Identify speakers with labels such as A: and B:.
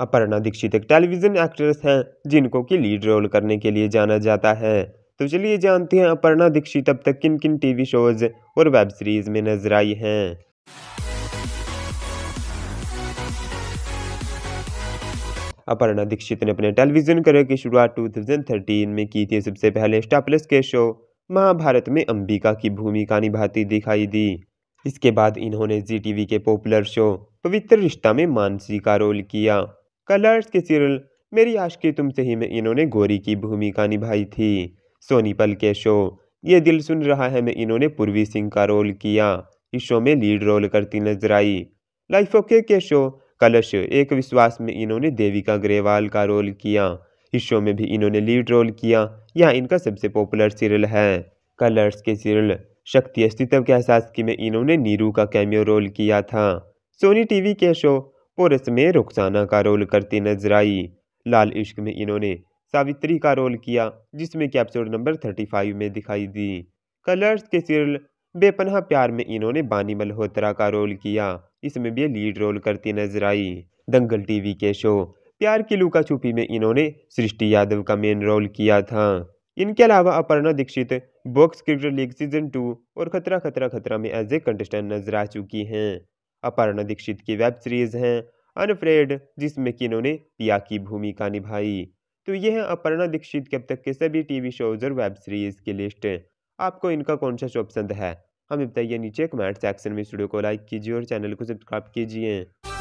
A: अपर्णा दीक्षित एक television actress हैं जिनको कि लीड रोल करने के लिए जाना जाता है तो चलिए जानते हैं अपर्णा दीक्षित अब तक किन किन टीवी शोज और वेब सीरीज में नजर आई हैं अपर्णा दीक्षित ने अपने टेलीविजन करियर की शुरुआत 2013 में की थी सबसे पहले स्टापलेस के शो महाभारत में अंबिका की भूमिका निभाती दिखाई दी इसके बाद इन्होंने जी टीवी के पॉपुलर शो पवित्र रिश्ता में मानसी का रोल किया कलर्स के सीरियल मेरी आश की तुमसे ही में इन्होंने गोरी की भूमिका निभाई थी सोनी पल के शो ये दिल सुन रहा है मैं इन्होंने पूर्वी सिंह का रोल किया इस शो में लीड रोल करती नजर आई लाइफ ओके के शो कलश एक विश्वास में इन्होंने देविका ग्रेवाल का रोल किया इस शो में भी इन्होंने लीड रोल किया यह इनका सबसे पॉपुलर सीरियल है कलर्स के सीरियल शक्ति अस्तित्व के एहसास की में इन्होंने नीरू का कैमियो रोल किया था सोनी टीवी के शो और इसमें रुखसाना का रोल करती नजर आई लाल इश्क में इन्होंने सावित्री का रोल किया जिसमें कि एपिसोड नंबर थर्टी फाइव में दिखाई दी कलर्स के सीरियल बेपनाह प्यार में इन्होंने बानी मल्होत्रा का रोल किया इसमें भी लीड रोल करती नजर आई दंगल टीवी के शो प्यार की लुका छुपी में इन्होंने सृष्टि यादव का मेन रोल किया था इनके अलावा Aparna Dixit box cricket league season two और खतरा खतरा खतरा में एज ए कंटेस्टेंट नजर आ चुकी हैं अपर्णा दीक्षित की वेब सीरीज हैं अनफ्रेड जिसमें कि इन्होंने पिया की भूमिका निभाई तो ये है अपर्णा दीक्षित के अब तक के सभी टीवी शोज और वेब सीरीज की लिस्ट आपको इनका कौन सा शो पसंद है हमें बताइए नीचे कमेंट सेक्शन में इस वीडियो को लाइक कीजिए और चैनल को सब्सक्राइब कीजिए